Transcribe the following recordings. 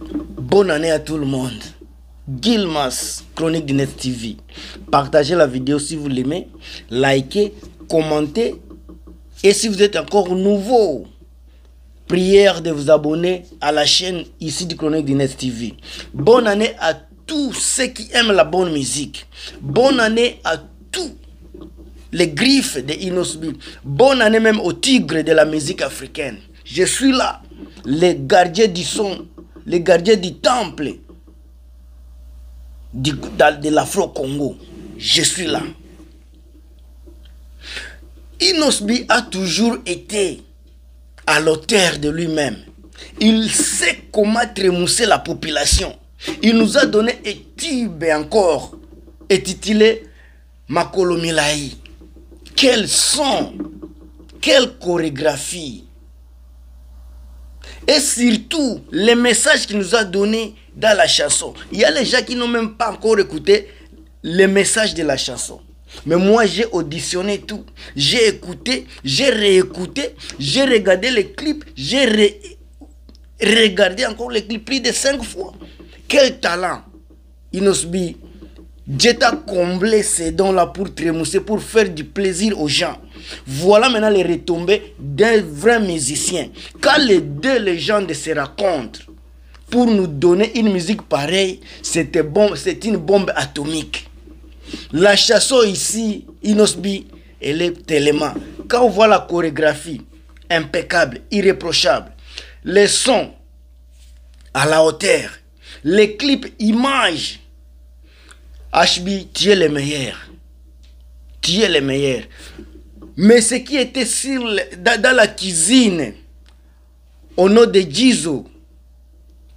Bonne année à tout le monde. Gilmas, Chronique du TV. Partagez la vidéo si vous l'aimez. Likez, commentez. Et si vous êtes encore nouveau, prière de vous abonner à la chaîne ici du Chronique du TV. Bonne année à tous ceux qui aiment la bonne musique. Bonne année à tous les griffes de Inosbi. Bonne année même aux tigres de la musique africaine. Je suis là, les gardiens du son les gardiens du temple de, l'Afro-Congo. Je suis là. Inosbi a toujours été à l'auteur de lui-même. Il sait comment trémousser la population. Il nous a donné tube encore, et titulé Makolo Milaï. Quelles sont, quelle chorégraphie et surtout, les messages qu'il nous a donnés dans la chanson. Il y a les gens qui n'ont même pas encore écouté les messages de la chanson. Mais moi, j'ai auditionné tout. J'ai écouté, j'ai réécouté, j'ai regardé les clips, j'ai regardé encore les clips plus de cinq fois. Quel talent Inosbi J'étais comblé ces dons-là pour trémousser, pour faire du plaisir aux gens. Voilà maintenant les retombées d'un vrai musicien. Quand les deux légendes se racontent, pour nous donner une musique pareille, c'était c'est une bombe atomique. La chasseau ici, Inosbi, elle est tellement. Quand on voit la chorégraphie, impeccable, irréprochable, les sons à la hauteur, les clips, images, HB, tu es le meilleur. Tu es le meilleur. Mais ce qui était sur, dans, la cuisine, au nom de Jésus,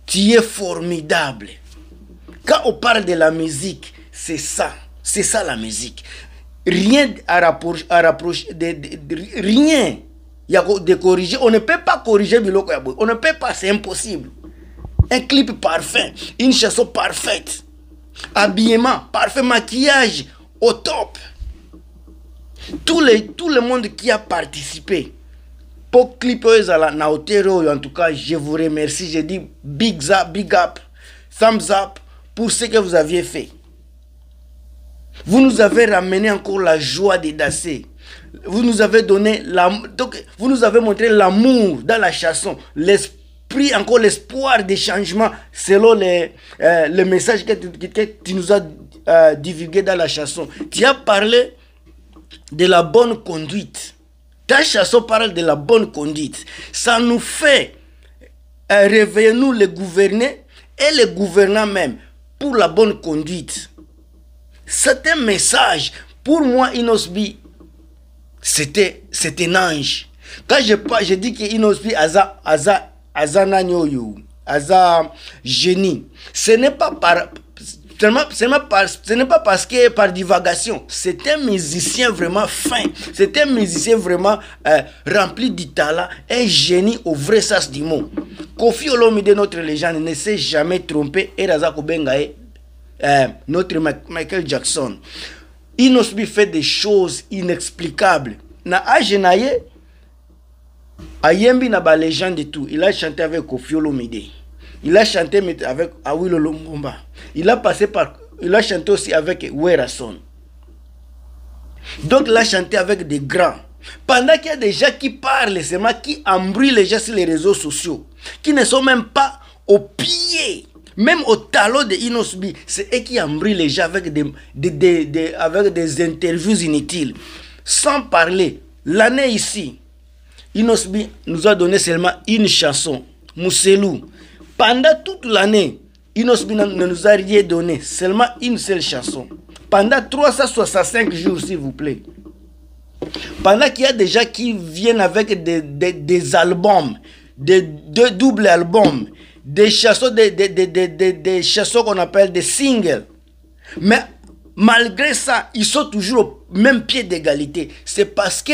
tu es formidable. Quand on parle de la musique, c'est ça. C'est ça la musique. Rien à rapprocher, de, rien de corriger. On ne peut pas corriger On ne peut pas, c'est impossible. Un clip parfait, une chanson parfaite habillement, parfait maquillage au top. Tout le, tout le monde qui a participé. Pour clipper à la nautéro, en tout cas, je vous remercie. Je dis big up, big up, thumbs up pour ce que vous aviez fait. Vous nous avez ramené encore la joie de danser. Vous nous avez donné la, vous nous avez montré l'amour dans la chanson, l'esprit pris encore l'espoir des changements selon les, euh, le message que, tu nous as euh, divulgué dans la chanson. Tu as parlé de la bonne conduite. Ta chanson parle de la bonne conduite. Ça nous fait euh, réveiller nous les gouvernés et les gouvernants même pour la bonne conduite. C'est un message. Pour moi, Inosbi, c'était un ange. Quand je, je dis que Inosbi Aza, Aza aza aza génie ce n'est pas par ce n'est pas parce que par divagation, c'est un musicien vraiment fin, c'est un musicien vraiment euh, rempli du talent, un génie au vrai sens du mot. Kofi Olomide, notre légende, ne s'est jamais trompé, et Bengae, est euh, notre Michael Jackson. Il nous fait des choses inexplicables. Na Ayembi n'a pas les gens de tout. Il a chanté avec Kofi Olomide. Il a chanté avec Awilo Il a passé par il a chanté aussi avec Son Donc il a chanté avec des grands. Pendant qu'il y a des gens qui parlent moi qui embrouillent les gens sur les réseaux sociaux, qui ne sont même pas au pied, même au talon de Inosbi, c'est eux qui embrouillent les gens avec des, avec des interviews inutiles. Sans parler, l'année ici, Inosbi nous a donné seulement une chanson, Mousselou. Pendant toute l'année, Inosbi ne nous a rien donné, seulement une seule chanson. Pendant 365 jours, s'il vous plaît. Pendant qu'il y a des gens qui viennent avec des, des, albums, des, deux doubles albums, des chansons, des, des chansons qu'on appelle des singles. Mais malgré ça, ils sont toujours au même pied d'égalité. C'est parce que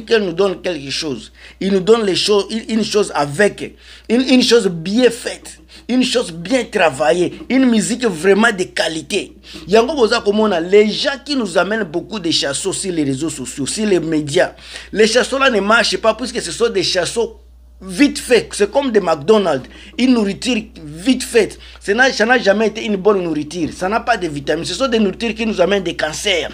qu'elle nous donne quelque chose. Il nous donne les choses, une chose avec, une, chose bien faite, une chose bien travaillée, une musique vraiment de qualité. Yango Boza Komona, les gens qui nous amènent beaucoup de chasseaux, sur les réseaux sociaux, sur les médias, les chasseurs là ne marchent pas puisque ce sont des chasseaux vite fait. C'est comme des McDonald's. Une nourriture vite faite. Ça n'a jamais été une bonne nourriture. Ça n'a pas de vitamines. Ce sont des nourritures qui nous amènent des cancers.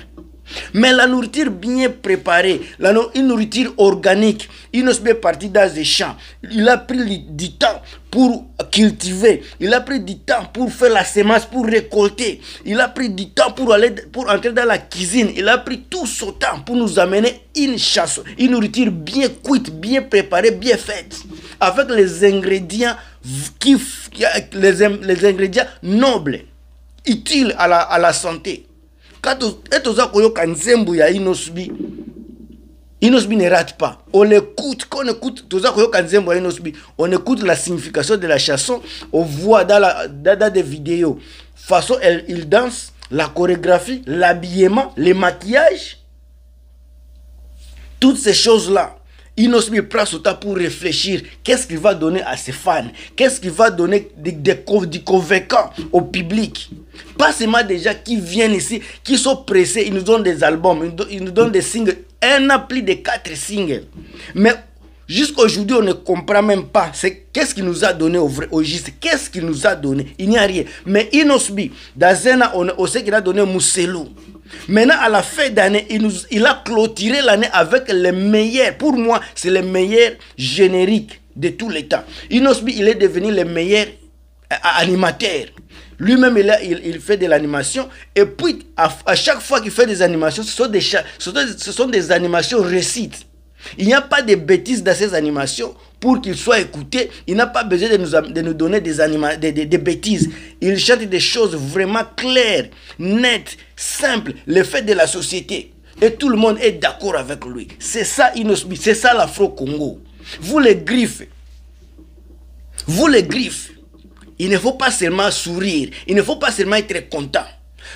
Mais la nourriture bien préparée, la, une nourriture organique, il ne se met parti dans des champs. Il a pris du temps pour cultiver. Il a pris du temps pour faire la semence, pour récolter. Il a pris du temps pour aller, pour entrer dans la cuisine. Il a pris tout son temps pour nous amener une chasse, une nourriture bien cuite, bien préparée, bien faite, avec les ingrédients qui, les, ingrédients nobles, utiles à la santé et toza koyoka y ya inosbi inosbi ne rate pas on écoute quand on écoute toza koyoka y ya inosbi on écoute la signification de la chanson on voit dans, la, dans, dans des vidéos façon elle, il danse la chorégraphie l'habillement les maquillages toutes ces choses là nous met prend son temps pour réfléchir. Qu'est-ce qu'il va donner à ses fans Qu'est-ce qu'il va donner des convaincant au public Pas seulement des gens qui viennent ici, qui sont pressés, ils nous donnent des albums, ils nous donnent des singles. Un appli de quatre singles. Mais Jusqu'aujourd'hui, on ne comprend même pas qu'est-ce qu'il nous a donné au, vrai, au juste, qu'est-ce qu'il nous a donné. Il n'y a rien. Mais Inosbi, Dazena, on, sait qu'il a donné Mousselou. Maintenant, à la fin d'année, il, nous, il a clôturé l'année avec les meilleurs. Pour moi, c'est les meilleurs génériques de tous les temps. Inosbi, il est devenu le meilleur euh, animateur. Lui-même, il, il, il, fait de l'animation. Et puis, à, chaque fois qu'il fait des animations, ce sont des, ce sont des, ce sont des animations récites. Il n'y a pas de bêtises dans ces animations pour qu'il soit écouté, Il n'a pas besoin de nous, de nous donner des, des, bêtises. Il chante des choses vraiment claires, nettes, simples, Le fait de la société. Et tout le monde est d'accord avec lui. C'est ça, c'est ça l'Afro-Congo. Vous les griffes, vous les griffes, il ne faut pas seulement sourire, il ne faut pas seulement être content.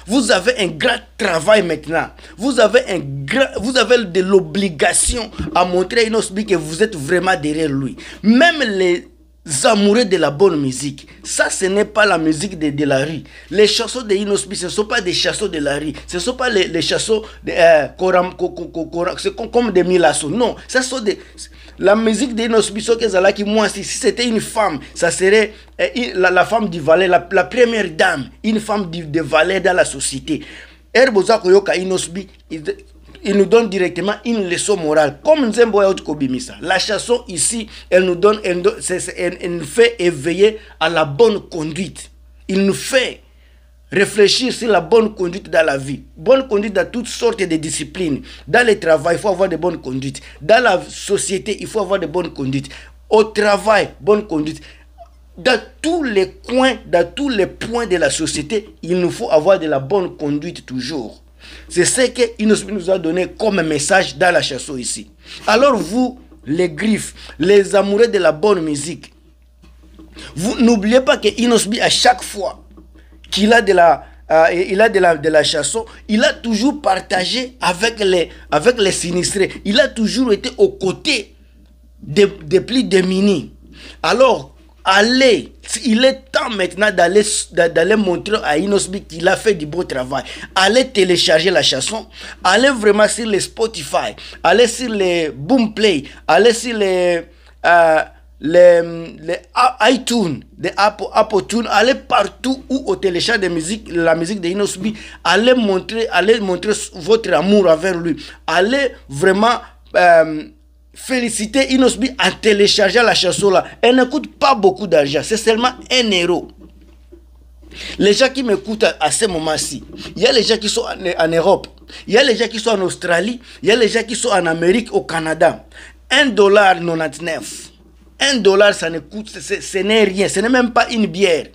Vous avez un grand travail maintenant. Vous avez, un grand, vous avez de l'obligation à montrer à Inosbi que vous êtes vraiment derrière lui. Même les amoureux de la bonne musique. Ça, ce n'est pas la musique de, de la rue. Les chansons de Inospi, ce ne sont pas des chansons de la rue. Ce ne sont pas les, les chansons de, euh, koram, comme des Milasso. Non, ça sont des... La musique de Inospi, qui moi, si, si c'était une femme, ça serait euh, la, la, femme du valet, la, première dame, une femme du, de valet dans la société il nous donne directement une leçon morale. Comme Nzembo Yaout Kobimisa, la chanson ici, elle nous donne, elle nous fait éveiller à la bonne conduite. Il nous fait réfléchir sur la bonne conduite dans la vie. Bonne conduite dans toutes sortes de disciplines. Dans le travail, il faut avoir de bonnes conduites. Dans la société, il faut avoir de bonnes conduites. Au travail, bonne conduite. Dans tous les coins, dans tous les points de la société, il nous faut avoir de la bonne conduite toujours. C'est ce que Inosbi nous a donné comme message dans la chanson ici. Alors vous, les griffes, les amoureux de la bonne musique, vous n'oubliez pas que Inosbi, à chaque fois qu'il a de la, euh, il a de de la chanson, il a toujours partagé avec les, avec les sinistrés. Il a toujours été aux côtés des, des plus démunis. Alors, Allez, il est temps maintenant d'aller, d'aller montrer à Inosbi qu'il a fait du beau travail. Allez télécharger la chanson. Allez vraiment sur les Spotify. Allez sur les Boomplay. Allez sur les, euh, les, iTunes, Apple, Apple Tune. Allez partout où on télécharge de musique la musique de Inosbi. Allez montrer, allez montrer votre amour envers lui. Allez vraiment... Euh, féliciter Inosbi en télécharger la chanson là. Elle coûte pas beaucoup d'argent, c'est seulement un euro. Les gens qui m'écoutent à, à, ce moment-ci, il y a les gens qui sont en, en Europe, il y a les gens qui sont en Australie, il y a les gens qui sont en Amérique, au Canada. 1,99$. 1$, ça ne coûte, ce n'est rien, ce n'est même pas une bière.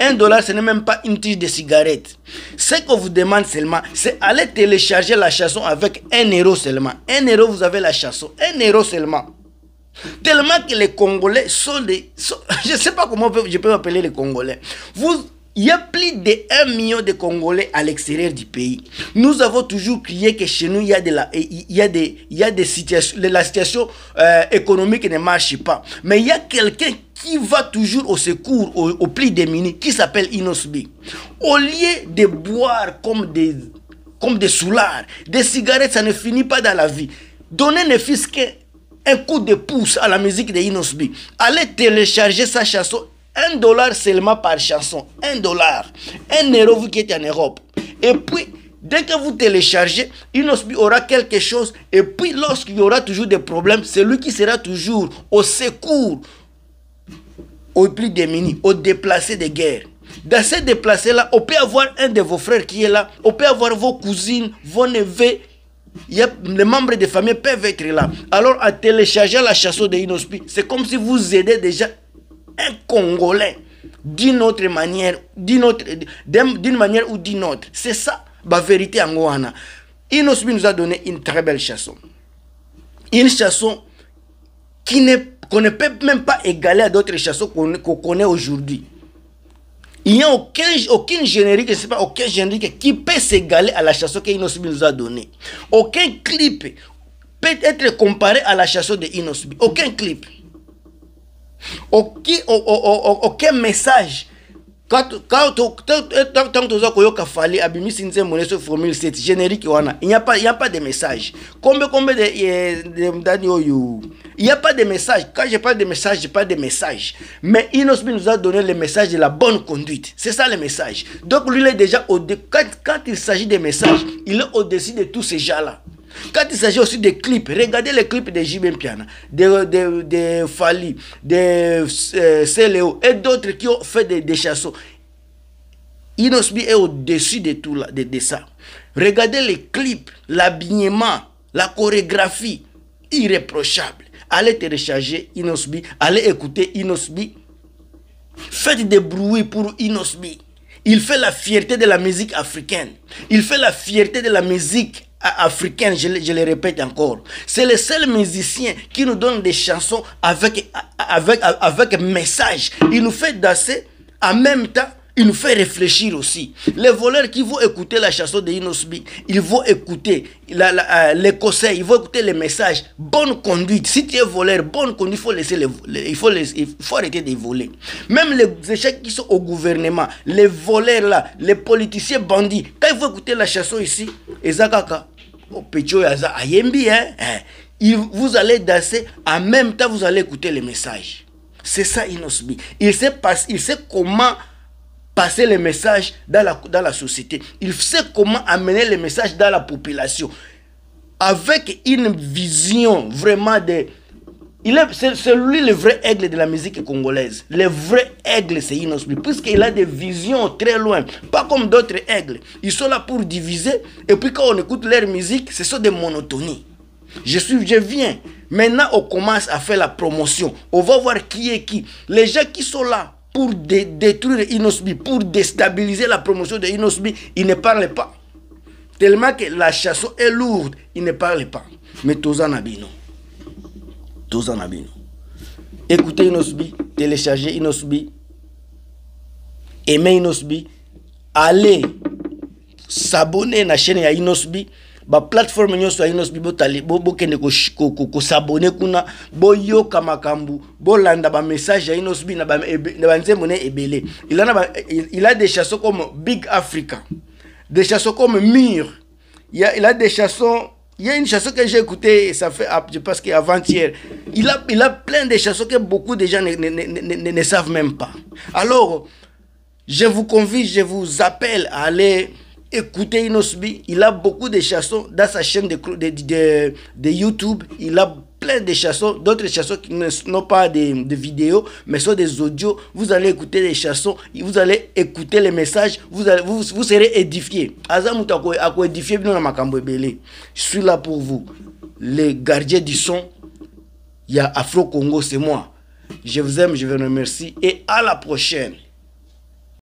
Un dollar, ce n'est même pas une tige de cigarette. Ce qu'on vous demande seulement, c'est aller télécharger la chanson avec un euro seulement. Un euro, vous avez la chanson. Un euro seulement. Tellement que les Congolais sont des... je ne sais pas comment je peux appeler les Congolais. Vous, il y a plus de 1 million de Congolais à l'extérieur du pays. Nous avons toujours crié que chez nous, il y a, de la, il y a, des, il y a des situations, la situation euh, économique ne marche pas. Mais il y a quelqu'un qui va toujours au secours, au, au pli des mini, qui s'appelle Inosbi. Au lieu de boire comme des, comme des soulards, des cigarettes, ça ne finit pas dans la vie. Donner ne fût un coup de pouce à la musique de Inosbi. Allez télécharger sa chanson un dollar seulement par chanson. Un dollar. Un euro, vous qui êtes en Europe. Et puis, dès que vous téléchargez, Inospi aura quelque chose. Et puis, lorsqu'il y aura toujours des problèmes, c'est lui qui sera toujours au secours aux plus démunis, aux déplacés de guerre. Dans ces déplacés-là, on peut avoir un de vos frères qui est là, on peut avoir vos cousines, vos neveux, les membres des familles peuvent être là. Alors, à télécharger la chanson de Inospi, c'est comme si vous aidez déjà un Congolais d'une autre manière, d'une autre, d'une manière ou d'une autre. C'est ça, la vérité à Inosubi nous a donné une très belle chanson. Une chanson qui ne, qu'on ne peut même pas égaler à d'autres chansons qu'on, qu'on connaît aujourd'hui. Il n'y a aucun, aucune générique, c'est pas, aucun générique qui peut s'égaler à la chanson qui nous a donnée. Aucun clip peut être comparé à la chanson de Inosbi. Aucun clip aucun aucun message Quand tu as dit abimisi nzembo neso formule 7 générique ouana il n'y a pas il y a pas de message combien combien de eh, Daniel oh, il n'y a pas de message quand je parle de message je parle de message mais Inosmi nous a donné le message de la bonne conduite c'est ça le message donc lui est déjà au quand, quand il s'agit de messages il est au-dessus de tous ces gens là quand il s'agit aussi des clips, regardez les clips de Jimmy Piana, de, de, Fali, de Céleo euh, et d'autres qui ont fait des, chassons. chansons. est au-dessus de tout de, de ça. Regardez les clips, l'habillement, la chorégraphie, irréprochable. Allez télécharger Inosbi, allez écouter Inosbi. Faites des bruits pour Inosbi. Il fait la fierté de la musique africaine. Il fait la fierté de la musique africaine, je, le répète encore. C'est le seul musicien qui nous donne des chansons avec, avec, avec message. Il nous fait danser, en même temps, il nous fait réfléchir aussi. Les voleurs qui vont écouter la chanson de Inosbi, ils vont écouter euh, les conseils, ils vont écouter les messages. Bonne conduite. Si tu es voleur, bonne conduite, il faut, laisser les, il, faut faut arrêter de voler. Même les échecs qui sont au gouvernement, les voleurs là, les politiciens bandits, quand ils vont écouter la chanson ici, Ezakaka, Oh, hein, hein Il, vous allez danser en même temps vous allez écouter les messages c'est ça Inosbi il sait il sait comment passer les messages dans la dans la société il sait comment amener les messages dans la population avec une vision vraiment de c'est celui le vrai aigle de la musique congolaise. Le vrai aigle, c'est Inosmi, puisqu'il a des visions très loin, pas comme d'autres aigles. Ils sont là pour diviser, et puis quand on écoute leur musique, ce sont des monotonies. Je suis, je viens. Maintenant, on commence à faire la promotion. On va voir qui est qui. Les gens qui sont là pour détruire Inosbi, pour déstabiliser la promotion de Inosmi, ils ne parlent pas. Tellement que la chanson est lourde, ils ne parlent pas. Mais Tozan toza na bino écoutez inosbi téléchargez inosbi aimez inosbi allez s'abonner la chaîne ya inosbi baplateforme nyonso ya inosbi ko kosabone kuna boyoka makambo bolanda bamessage ya inosbi na banzembo et ebele il a des chassons comme big africa des chassons comme mur il a des chassons il y a une chanson que j'ai écoutée, ça fait, je pense qu'avant-hier, il a, il a plein de chansons que beaucoup de gens ne, ne, ne, ne, savent même pas. Alors, je vous convie, je vous appelle à aller écouter Inosbi. Il a beaucoup de chansons dans sa chaîne de, de, de, de YouTube. Il a plein de chansons, d'autres chansons qui n'ont pas de, vidéos, mais sont des audios. Vous allez écouter les chansons, vous allez écouter les messages, vous, allez, vous, vous serez édifié. Je suis là pour vous. Les gardiens du son, il y a Afro-Congo, c'est moi. Je vous aime, je vous remercie et à la prochaine.